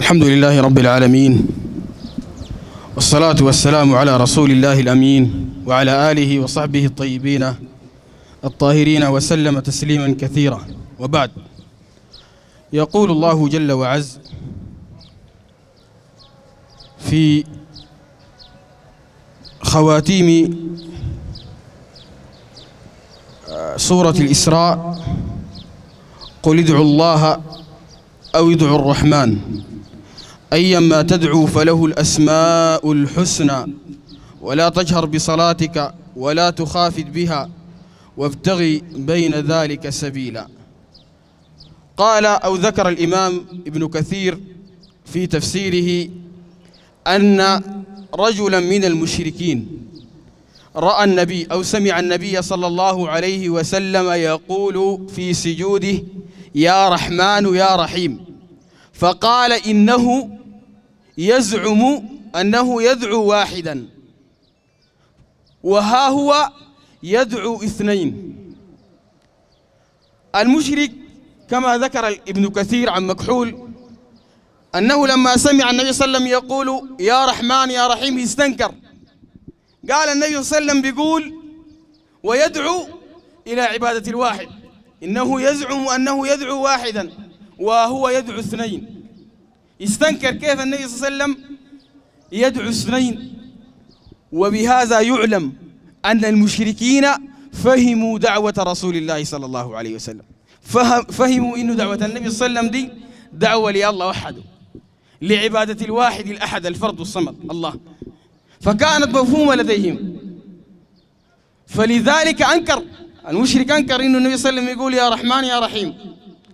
الحمد لله رب العالمين والصلاة والسلام على رسول الله الأمين وعلى آله وصحبه الطيبين الطاهرين وسلم تسليما كثيرا وبعد يقول الله جل وعز في خواتيم سورة الإسراء قل ادعوا الله أو ادعوا الرحمن أيما تدعو فله الأسماء الحسنى ولا تجهر بصلاتك ولا تخافت بها وابتغي بين ذلك سبيلا قال أو ذكر الإمام ابن كثير في تفسيره أن رجلا من المشركين رأى النبي أو سمع النبي صلى الله عليه وسلم يقول في سجوده يا رحمن يا رحيم فقال إنه يزعم أنه يدعو واحدا وها هو يدعو اثنين المشرك كما ذكر ابن كثير عن مكحول أنه لما سمع النبي صلى الله عليه وسلم يقول يا رحمن يا رحيم استنكر قال النبي صلى الله عليه وسلم بيقول ويدعو إلى عبادة الواحد إنه يزعم أنه يدعو واحدا وهو يدعو اثنين استنكر كيف النبي صلى الله عليه وسلم يدعو اثنين وبهذا يعلم أن المشركين فهموا دعوة رسول الله صلى الله عليه وسلم فهموا أن دعوة النبي صلى الله عليه وسلم دي دعوة لله وحده لعبادة الواحد الأحد الفرد الصمد الله فكانت مفهومة لديهم فلذلك أنكر المشرك أنكر أن النبي صلى الله عليه وسلم يقول يا رحمن يا رحيم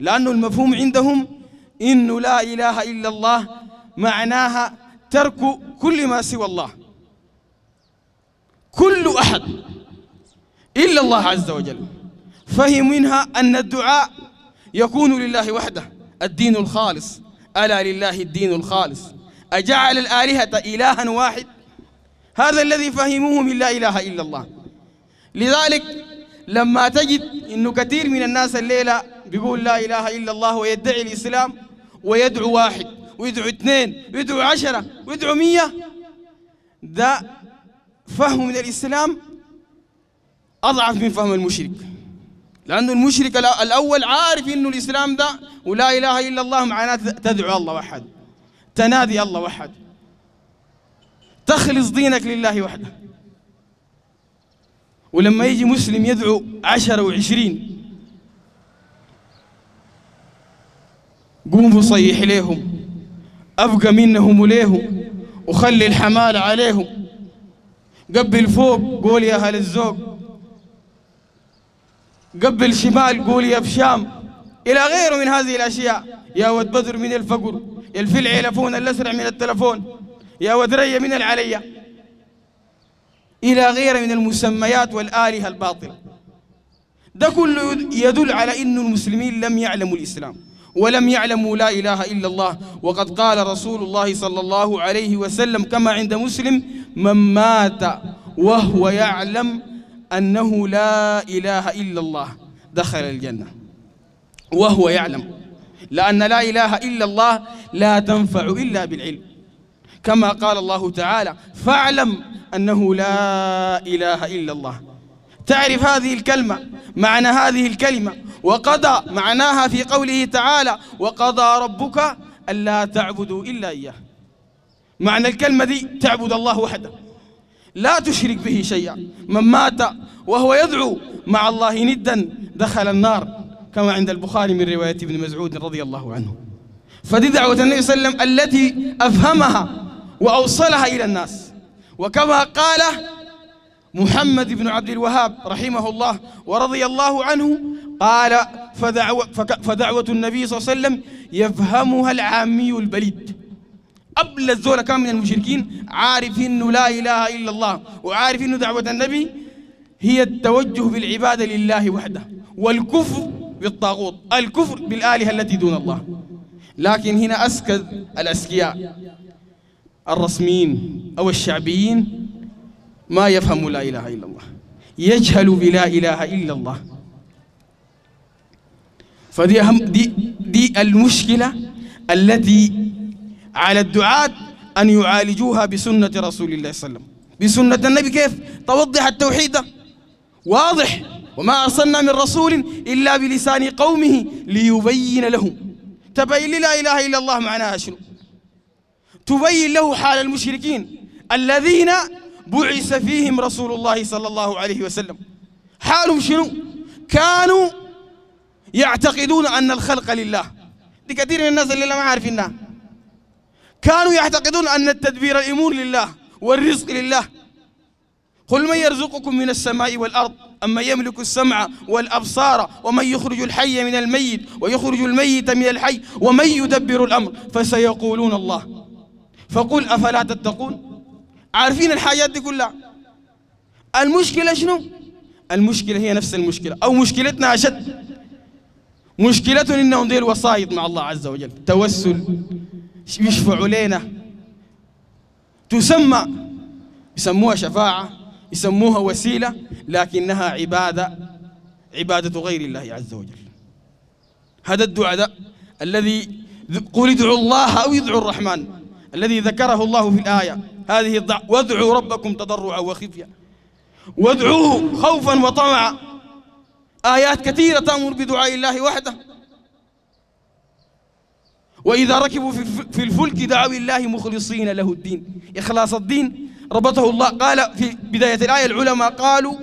لأنه المفهوم عندهم إنه لا إله إلا الله معناها ترك كل ما سوى الله كل أحد إلا الله عز وجل فهم منها أن الدعاء يكون لله وحده الدين الخالص ألا لله الدين الخالص أجعل الآلهة إلها واحد هذا الذي فهموه من لا إله إلا الله لذلك لما تجد إنه كثير من الناس الليلة بيقول لا إله إلا الله ويدعي الإسلام ويدعو واحد ويدعو اثنين ويدعو عشرة ويدعو مية ده فهم للإسلام أضعف من فهم المشرك لأن المشرك الأول عارف إنه الإسلام ده ولا إله إلا الله معناته تدعو الله واحد تنادي الله واحد تخلص دينك لله وحده ولما يجي مسلم يدعو عشرة وعشرين قوم وصيح ليهم أبقى منهم وليهم وخلي الحمال عليهم قبل فوق قول يا أهل الزوق قبل شمال قول يا بشام إلى غيره من هذه الأشياء يا ود بدر من الفقر يا الفيل الأسرع من التلفون يا ود ري من العليا إلى غيره من المسميات والآلهة الباطلة ده كله يدل على أن المسلمين لم يعلموا الإسلام ولم يعلموا لا إله إلا الله وقد قال رسول الله صلى الله عليه وسلم كما عند مسلم من مات وهو يعلم أنه لا إله إلا الله دخل الجنة وهو يعلم لأن لا إله إلا الله لا تنفع إلا بالعلم كما قال الله تعالى فاعلم أنه لا إله إلا الله تعرف هذه الكلمة معنى هذه الكلمة وقضى معناها في قوله تعالى وقضى ربك ألا تعبدوا إلا إياه معنى الكلمة دي تعبد الله وحده لا تشرك به شيئا من مات وهو يدعو مع الله ندا دخل النار كما عند البخاري من رواية ابن مسعود رضي الله عنه فدي دعوة النبي صلى الله عليه وسلم التي أفهمها وأوصلها إلى الناس وكما قال محمد بن عبد الوهاب رحمه الله ورضي الله عنه قال فدعوة, فدعوة النبي صلى الله عليه وسلم يفهمها العامي البليد قبل الزول كان من المشركين عارف انه لا اله الا الله وعارف انه دعوه النبي هي التوجه بالعباده لله وحده والكفر بالطاغوت الكفر بالالهه التي دون الله لكن هنا اسكت الاسكياء الرسميين او الشعبيين ما يفهموا لا اله الا الله يجهلوا بلا اله الا الله فدي أهم دي دي المشكلة التي على الدعاة أن يعالجوها بسنة رسول الله صلى الله عليه وسلم بسنة النبي كيف توضح التوحيد واضح وما أرسلنا من رسول إلا بلسان قومه ليبين لهم تبين لا إله إلا الله معناها شنو تبين له حال المشركين الذين بعث فيهم رسول الله صلى الله عليه وسلم حالهم شنو كانوا يعتقدون أن الخلق لله دي كثير من الناس اللي ما عارفينها كانوا يعتقدون أن التدبير الأمور لله والرزق لله قل من يرزقكم من السماء والأرض أما يملك السمع والأبصار ومن يخرج الحي من الميت ويخرج الميت من الحي ومن يدبر الأمر فسيقولون الله فقل أفلا تتقون عارفين الحاجات دي كلها المشكلة شنو؟ المشكلة هي نفس المشكلة أو مشكلتنا أشد مشكلتهم انهم نعم دير وسايط مع الله عز وجل توسل يشفعوا لنا تسمى يسموها شفاعة يسموها وسيلة لكنها عبادة عبادة غير الله عز وجل هذا الدعاء ده الذي قل ادعوا الله أو ادعوا الرحمن الذي ذكره الله في الآية هذه الدعوة وادعوا ربكم تضرعا وخفية وادعوه خوفا وطمعا آيات كثيرة تأمر بدعاء الله وحده وإذا ركبوا في الفلك دعوا الله مخلصين له الدين إخلاص الدين ربطه الله قال في بداية الآية العلماء قالوا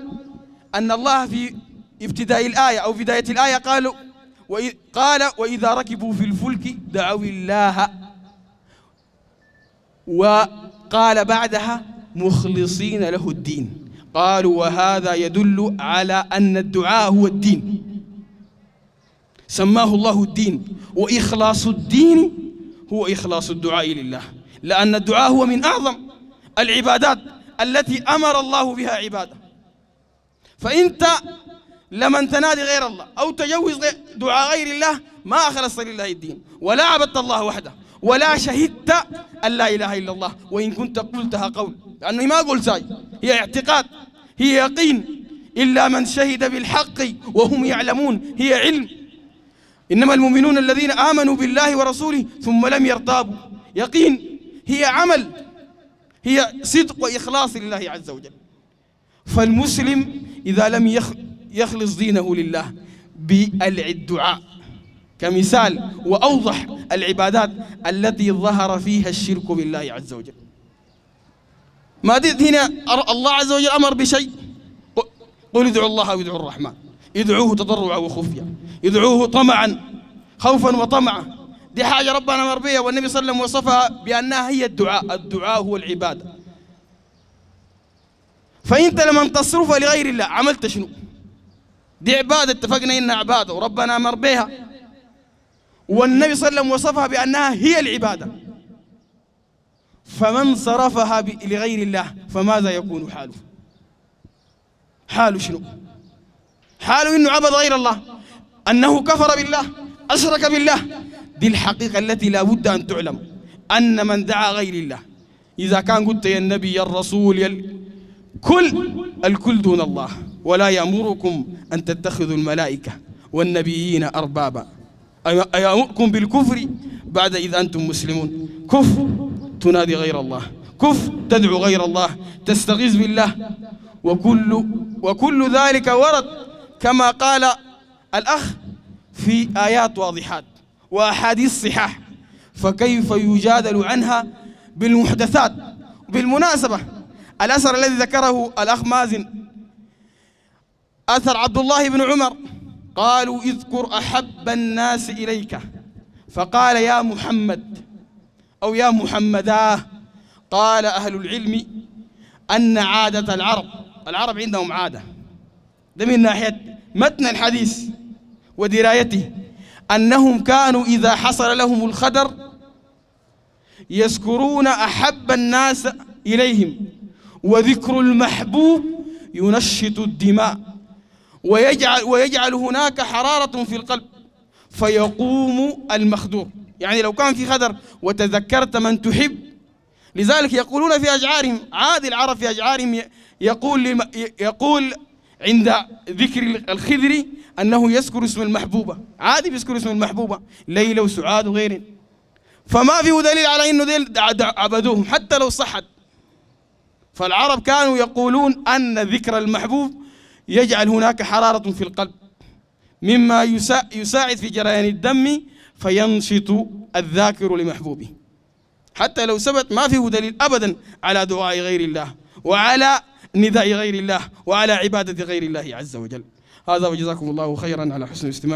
أن الله في ابتداء الآية أو بداية الآية قالوا قال وإذا ركبوا في الفلك دعوا الله وقال بعدها مخلصين له الدين قالوا وهذا يدل على أن الدعاء هو الدين سماه الله الدين وإخلاص الدين هو إخلاص الدعاء لله لأن الدعاء هو من أعظم العبادات التي أمر الله بها عباده فأنت لمن تنادي غير الله أو تجوز دعاء غير الله ما أخلصت لله الدين ولا عبدت الله وحده ولا شهدت أن لا إله إلا الله وإن كنت قلتها قول لأنه ما قلت هي اعتقاد هي يقين إلا من شهد بالحق وهم يعلمون هي علم إنما المؤمنون الذين آمنوا بالله ورسوله ثم لم يرتابوا يقين هي عمل هي صدق وإخلاص لله عز وجل فالمسلم إذا لم يخلص دينه لله بالدعاء كمثال وأوضح العبادات التي ظهر فيها الشرك بالله عز وجل ما دي هنا الله عز وجل أمر بشيء قل ادعوا الله أو ادعوا الرحمن ادعوه تضرعا وخفيا ادعوه طمعا خوفا وطمعا دي حاجة ربنا أمر بها والنبي صلى الله عليه وسلم وصفها بأنها هي الدعاء الدعاء هو العبادة فأنت لما تصرف لغير الله عملت شنو دي عبادة اتفقنا إنها عبادة وربنا أمر بها والنبي صلى الله عليه وسلم وصفها بأنها هي العبادة فمن صرفها لغير الله فماذا يكون حاله حاله شنو حاله انه عبد غير الله انه كفر بالله اشرك بالله دي الحقيقه التي لا بد ان تعلم ان من دعا غير الله اذا كان قلت يا النبي يا الرسول يا كل الكل دون الله ولا يامركم ان تتخذوا الملائكه والنبيين اربابا ايامركم بالكفر بعد اذ انتم مسلمون كفر تنادي غير الله كف تدعو غير الله تستغيث بالله وكل وكل ذلك ورد كما قال الأخ في آيات واضحات وأحاديث صحاح فكيف يجادل عنها بالمحدثات بالمناسبة الأثر الذي ذكره الأخ مازن أثر عبد الله بن عمر قالوا اذكر أحب الناس إليك فقال يا محمد أو يا محمدا قال أهل العلم أن عادة العرب العرب عندهم عادة ده من ناحية متن الحديث ودرايته أنهم كانوا إذا حصل لهم الخدر يذكرون أحب الناس إليهم وذكر المحبوب ينشط الدماء ويجعل, ويجعل هناك حرارة في القلب فيقوم المخدور يعني لو كان في خدر وتذكرت من تحب لذلك يقولون في أشعارهم عاد العرب في أشعارهم يقول يقول عند ذكر الخدر أنه يذكر اسم المحبوبة عادي يذكر اسم المحبوبة ليلى وسعاد وغير فما فيه دليل على أنه ديل عبدوهم حتى لو صحت فالعرب كانوا يقولون أن ذكر المحبوب يجعل هناك حرارة في القلب مما يساعد في جريان الدم فينشط الذاكر لمحبوبه حتى لو ثبت ما فيه دليل أبدا على دعاء غير الله وعلى نداء غير الله وعلى عبادة غير الله عز وجل هذا وجزاكم الله خيرا على حسن الاستماع